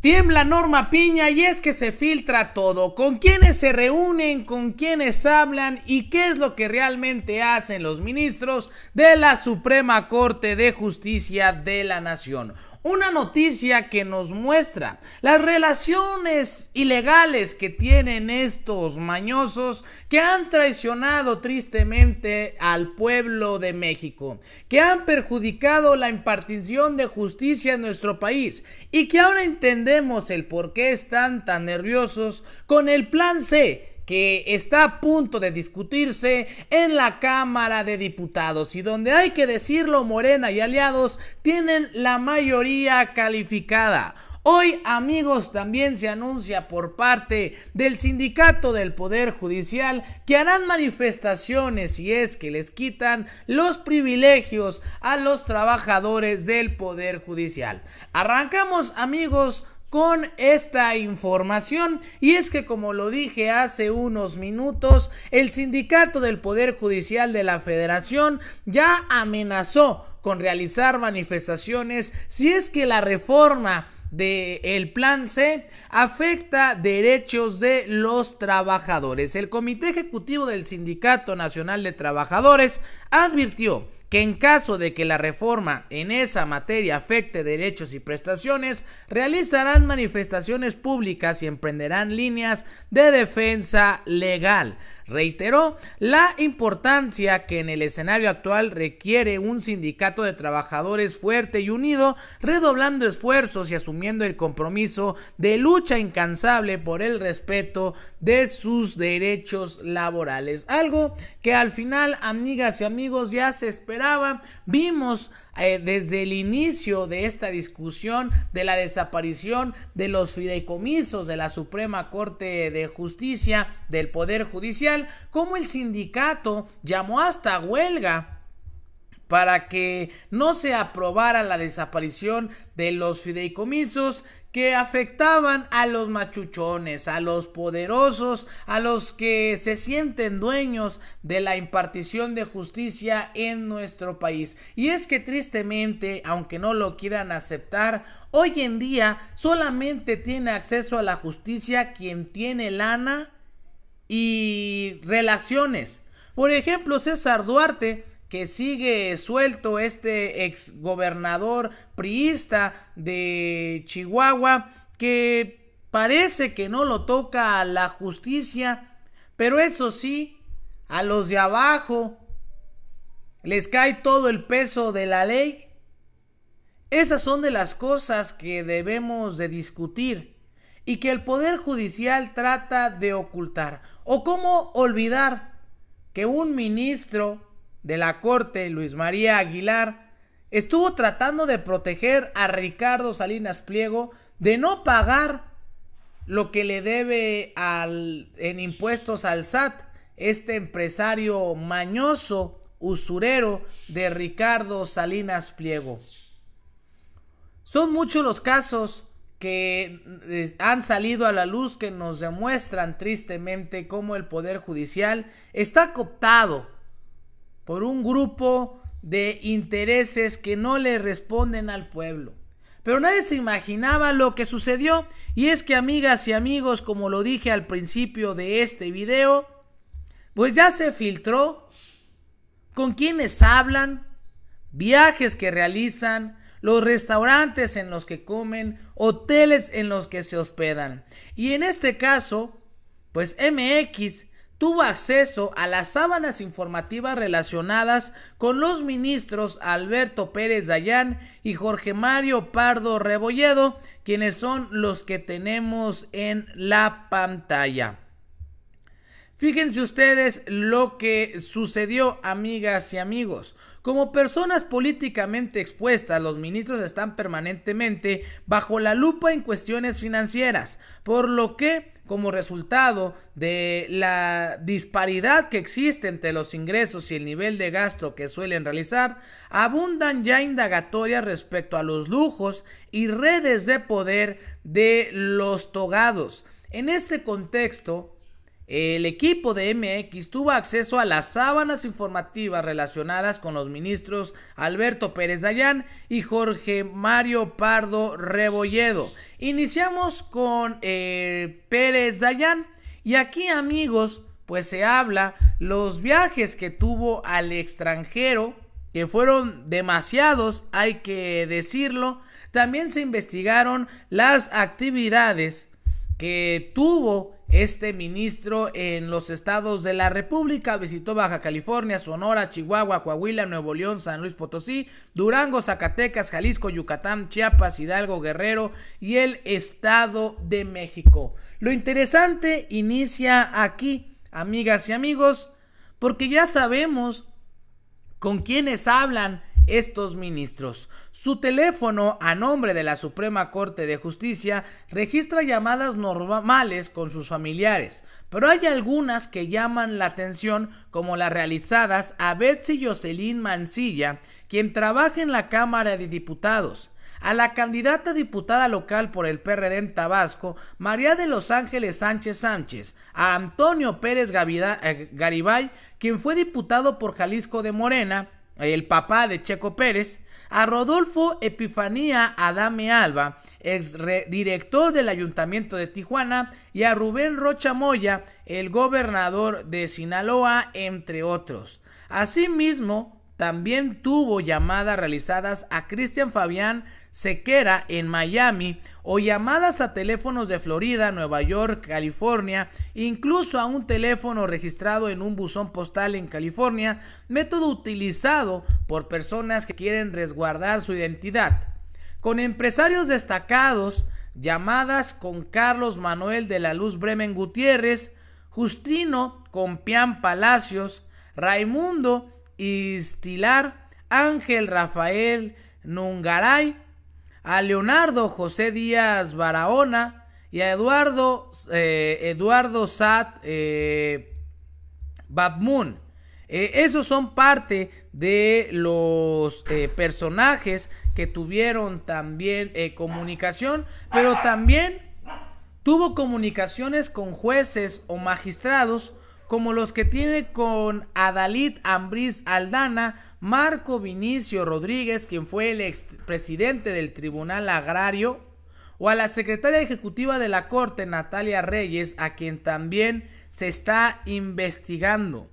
Tiembla Norma Piña y es que se filtra todo, con quiénes se reúnen, con quiénes hablan y qué es lo que realmente hacen los ministros de la Suprema Corte de Justicia de la Nación. Una noticia que nos muestra las relaciones ilegales que tienen estos mañosos que han traicionado tristemente al pueblo de México, que han perjudicado la impartición de justicia en nuestro país y que ahora entendemos el por qué están tan nerviosos con el plan C que está a punto de discutirse en la Cámara de Diputados y donde hay que decirlo, Morena y aliados tienen la mayoría calificada. Hoy, amigos, también se anuncia por parte del sindicato del Poder Judicial que harán manifestaciones si es que les quitan los privilegios a los trabajadores del Poder Judicial. Arrancamos, amigos, con esta información y es que como lo dije hace unos minutos el sindicato del poder judicial de la federación ya amenazó con realizar manifestaciones si es que la reforma del el plan C afecta derechos de los trabajadores. El Comité Ejecutivo del Sindicato Nacional de Trabajadores advirtió que en caso de que la reforma en esa materia afecte derechos y prestaciones, realizarán manifestaciones públicas y emprenderán líneas de defensa legal. Reiteró la importancia que en el escenario actual requiere un sindicato de trabajadores fuerte y unido, redoblando esfuerzos y asumiendo el compromiso de lucha incansable por el respeto de sus derechos laborales. Algo que al final, amigas y amigos, ya se espera Vimos eh, desde el inicio de esta discusión de la desaparición de los fideicomisos de la Suprema Corte de Justicia del Poder Judicial, como el sindicato llamó hasta huelga para que no se aprobara la desaparición de los fideicomisos que afectaban a los machuchones, a los poderosos, a los que se sienten dueños de la impartición de justicia en nuestro país. Y es que tristemente, aunque no lo quieran aceptar, hoy en día solamente tiene acceso a la justicia quien tiene lana y relaciones. Por ejemplo, César Duarte que sigue suelto este ex gobernador priista de Chihuahua, que parece que no lo toca a la justicia, pero eso sí, a los de abajo les cae todo el peso de la ley. Esas son de las cosas que debemos de discutir y que el Poder Judicial trata de ocultar. O cómo olvidar que un ministro de la Corte, Luis María Aguilar, estuvo tratando de proteger a Ricardo Salinas Pliego de no pagar lo que le debe al, en impuestos al SAT, este empresario mañoso, usurero de Ricardo Salinas Pliego. Son muchos los casos que eh, han salido a la luz que nos demuestran tristemente cómo el Poder Judicial está cooptado por un grupo de intereses que no le responden al pueblo. Pero nadie se imaginaba lo que sucedió y es que amigas y amigos, como lo dije al principio de este video, pues ya se filtró con quienes hablan, viajes que realizan, los restaurantes en los que comen, hoteles en los que se hospedan. Y en este caso, pues MX tuvo acceso a las sábanas informativas relacionadas con los ministros Alberto Pérez Dayán y Jorge Mario Pardo Rebolledo, quienes son los que tenemos en la pantalla. Fíjense ustedes lo que sucedió, amigas y amigos. Como personas políticamente expuestas, los ministros están permanentemente bajo la lupa en cuestiones financieras, por lo que como resultado de la disparidad que existe entre los ingresos y el nivel de gasto que suelen realizar, abundan ya indagatorias respecto a los lujos y redes de poder de los togados. En este contexto, el equipo de MX tuvo acceso a las sábanas informativas relacionadas con los ministros Alberto Pérez Dayán y Jorge Mario Pardo Rebolledo. Iniciamos con eh, Pérez Dayán y aquí amigos, pues se habla los viajes que tuvo al extranjero, que fueron demasiados, hay que decirlo. También se investigaron las actividades que tuvo este ministro en los estados de la República visitó Baja California, Sonora, Chihuahua, Coahuila, Nuevo León, San Luis Potosí, Durango, Zacatecas, Jalisco, Yucatán, Chiapas, Hidalgo, Guerrero y el Estado de México. Lo interesante inicia aquí, amigas y amigos, porque ya sabemos con quiénes hablan estos ministros. Su teléfono, a nombre de la Suprema Corte de Justicia, registra llamadas normales con sus familiares, pero hay algunas que llaman la atención, como las realizadas a Betsy Jocelyn Mancilla, quien trabaja en la Cámara de Diputados a la candidata diputada local por el PRD en Tabasco, María de los Ángeles Sánchez Sánchez, a Antonio Pérez eh, Garibay, quien fue diputado por Jalisco de Morena, el papá de Checo Pérez, a Rodolfo Epifanía Adame Alba, ex director del Ayuntamiento de Tijuana, y a Rubén Rocha Moya, el gobernador de Sinaloa, entre otros. Asimismo, también tuvo llamadas realizadas a Cristian Fabián Sequera en Miami o llamadas a teléfonos de Florida, Nueva York, California, incluso a un teléfono registrado en un buzón postal en California, método utilizado por personas que quieren resguardar su identidad. Con empresarios destacados, llamadas con Carlos Manuel de la Luz Bremen Gutiérrez, Justino con Palacios, Raimundo Istilar, Ángel Rafael Nungaray, a Leonardo José Díaz Barahona y a Eduardo, eh, Eduardo Sat eh, Babmun. Eh, esos son parte de los eh, personajes que tuvieron también comunicación, pero también tuvo comunicaciones con jueces o magistrados como los que tiene con Adalid Ambriz Aldana, Marco Vinicio Rodríguez, quien fue el expresidente del Tribunal Agrario, o a la secretaria ejecutiva de la Corte, Natalia Reyes, a quien también se está investigando.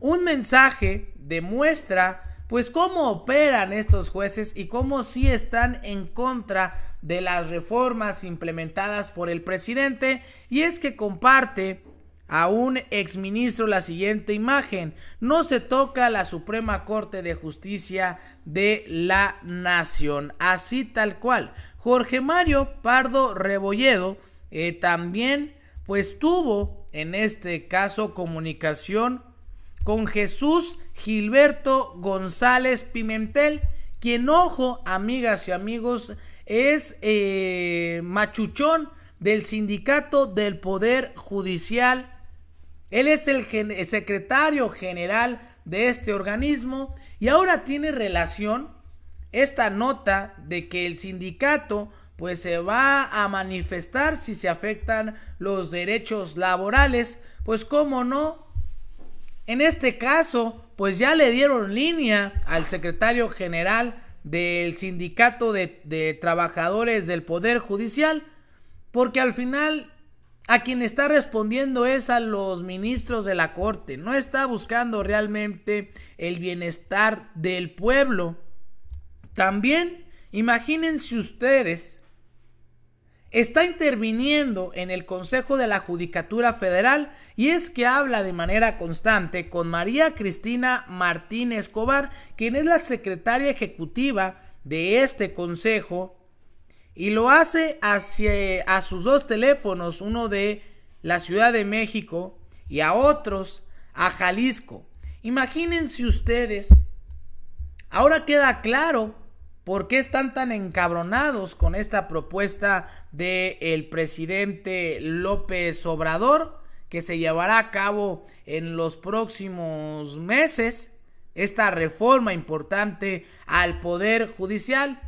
Un mensaje demuestra pues cómo operan estos jueces y cómo sí están en contra de las reformas implementadas por el presidente y es que comparte a un exministro la siguiente imagen. No se toca la Suprema Corte de Justicia de la Nación. Así tal cual. Jorge Mario Pardo Rebolledo eh, también pues tuvo en este caso comunicación con Jesús Gilberto González Pimentel, quien ojo amigas y amigos es eh, machuchón del sindicato del Poder Judicial él es el, secretario general de este organismo y ahora tiene relación esta nota de que el sindicato pues se va a manifestar si se afectan los derechos laborales, pues cómo no. En este caso, pues ya le dieron línea al secretario general del sindicato de, de trabajadores del Poder Judicial, porque al final a quien está respondiendo es a los ministros de la corte. No está buscando realmente el bienestar del pueblo. También, imagínense ustedes, está interviniendo en el Consejo de la Judicatura Federal y es que habla de manera constante con María Cristina Martínez Escobar, quien es la secretaria ejecutiva de este Consejo y lo hace hacia a sus dos teléfonos, uno de la Ciudad de México y a otros a Jalisco. Imagínense ustedes, ahora queda claro por qué están tan encabronados con esta propuesta del el presidente López Obrador, que se llevará a cabo en los próximos meses, esta reforma importante al Poder Judicial.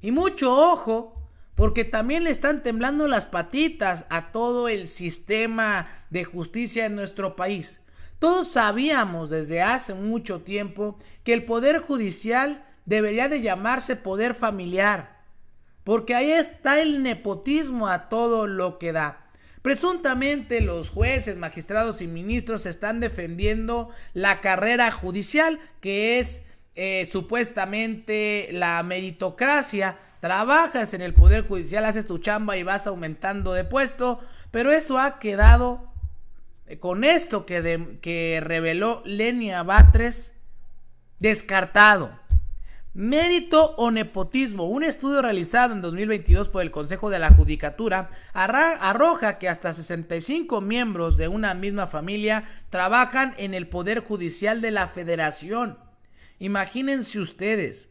Y mucho ojo, porque también le están temblando las patitas a todo el sistema de justicia en nuestro país. Todos sabíamos desde hace mucho tiempo que el poder judicial debería de llamarse poder familiar, porque ahí está el nepotismo a todo lo que da. Presuntamente los jueces, magistrados y ministros están defendiendo la carrera judicial, que es eh, supuestamente la meritocracia, trabajas en el Poder Judicial, haces tu chamba y vas aumentando de puesto, pero eso ha quedado eh, con esto que, que reveló Lenia Batres, descartado. Mérito o nepotismo. Un estudio realizado en 2022 por el Consejo de la Judicatura arroja que hasta 65 miembros de una misma familia trabajan en el Poder Judicial de la Federación. Imagínense ustedes,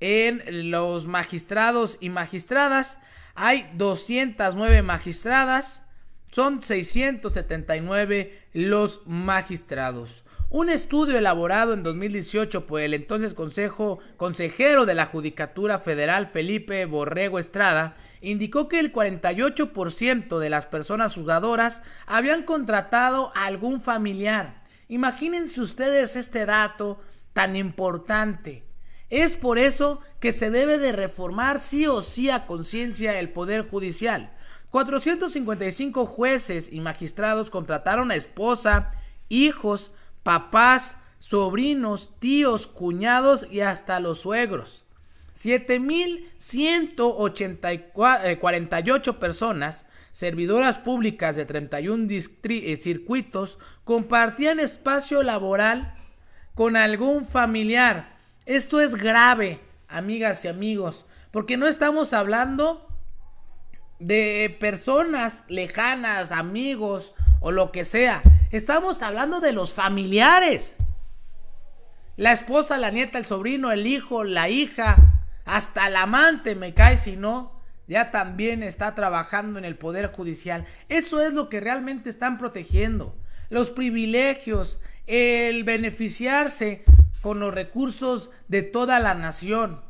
en los magistrados y magistradas. Hay 209 magistradas. Son 679 los magistrados. Un estudio elaborado en 2018 por el entonces consejo, consejero de la Judicatura Federal Felipe Borrego Estrada indicó que el 48% de las personas jugadoras habían contratado a algún familiar. Imagínense ustedes este dato tan importante. Es por eso que se debe de reformar sí o sí a conciencia el Poder Judicial. 455 jueces y magistrados contrataron a esposa, hijos, papás, sobrinos, tíos, cuñados y hasta los suegros. 7.148 eh, personas, servidoras públicas de 31 eh, circuitos, compartían espacio laboral con algún familiar esto es grave, amigas y amigos, porque no estamos hablando de personas lejanas, amigos o lo que sea. Estamos hablando de los familiares. La esposa, la nieta, el sobrino, el hijo, la hija, hasta el amante, me cae si no, ya también está trabajando en el Poder Judicial. Eso es lo que realmente están protegiendo. Los privilegios, el beneficiarse con los recursos de toda la nación.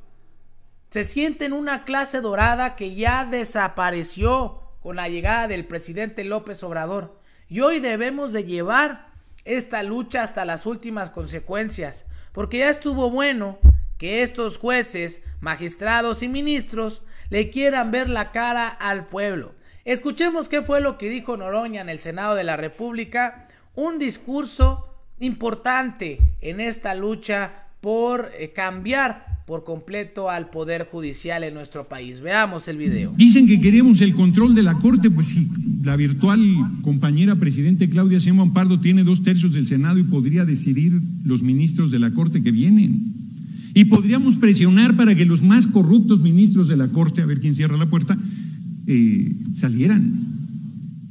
Se sienten una clase dorada que ya desapareció con la llegada del presidente López Obrador. Y hoy debemos de llevar esta lucha hasta las últimas consecuencias, porque ya estuvo bueno que estos jueces, magistrados y ministros le quieran ver la cara al pueblo. Escuchemos qué fue lo que dijo Noroña en el Senado de la República, un discurso importante en esta lucha por eh, cambiar por completo al Poder Judicial en nuestro país. Veamos el video. Dicen que queremos el control de la Corte, pues sí, la virtual compañera Presidente Claudia Sheinbaum Pardo tiene dos tercios del Senado y podría decidir los ministros de la Corte que vienen. Y podríamos presionar para que los más corruptos ministros de la Corte, a ver quién cierra la puerta, eh, salieran.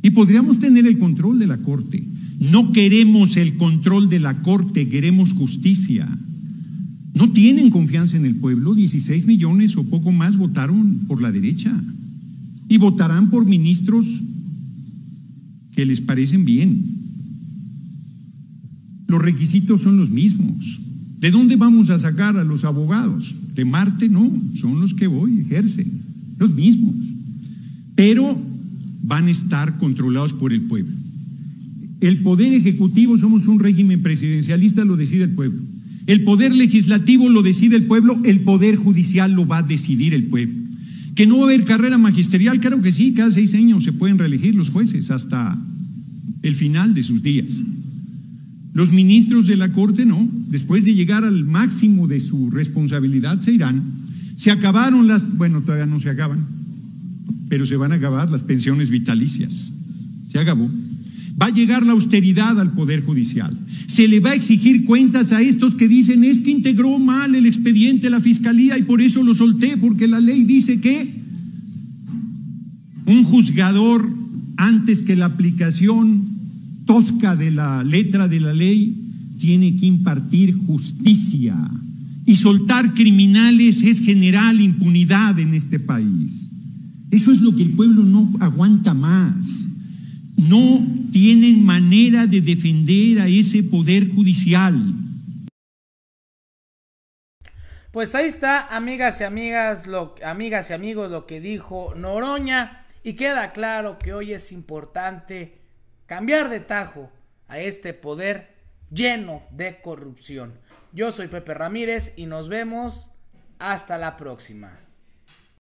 Y podríamos tener el control de la Corte. No queremos el control de la corte, queremos justicia. No tienen confianza en el pueblo, 16 millones o poco más votaron por la derecha y votarán por ministros que les parecen bien. Los requisitos son los mismos. ¿De dónde vamos a sacar a los abogados? De Marte no, son los que hoy ejercen, los mismos. Pero van a estar controlados por el pueblo. El poder ejecutivo somos un régimen presidencialista, lo decide el pueblo. El poder legislativo lo decide el pueblo, el poder judicial lo va a decidir el pueblo. Que no va a haber carrera magisterial, claro que sí, cada seis años se pueden reelegir los jueces hasta el final de sus días. Los ministros de la Corte no, después de llegar al máximo de su responsabilidad se irán. Se acabaron las, bueno, todavía no se acaban, pero se van a acabar las pensiones vitalicias. Se acabó. Va a llegar la austeridad al Poder Judicial. Se le va a exigir cuentas a estos que dicen es que integró mal el expediente la Fiscalía y por eso lo solté, porque la ley dice que un juzgador, antes que la aplicación tosca de la letra de la ley, tiene que impartir justicia. Y soltar criminales es general impunidad en este país. Eso es lo que el pueblo no aguanta más no tienen manera de defender a ese poder judicial. Pues ahí está, amigas y amigas, lo, amigas y amigos, lo que dijo Noroña. Y queda claro que hoy es importante cambiar de tajo a este poder lleno de corrupción. Yo soy Pepe Ramírez y nos vemos hasta la próxima.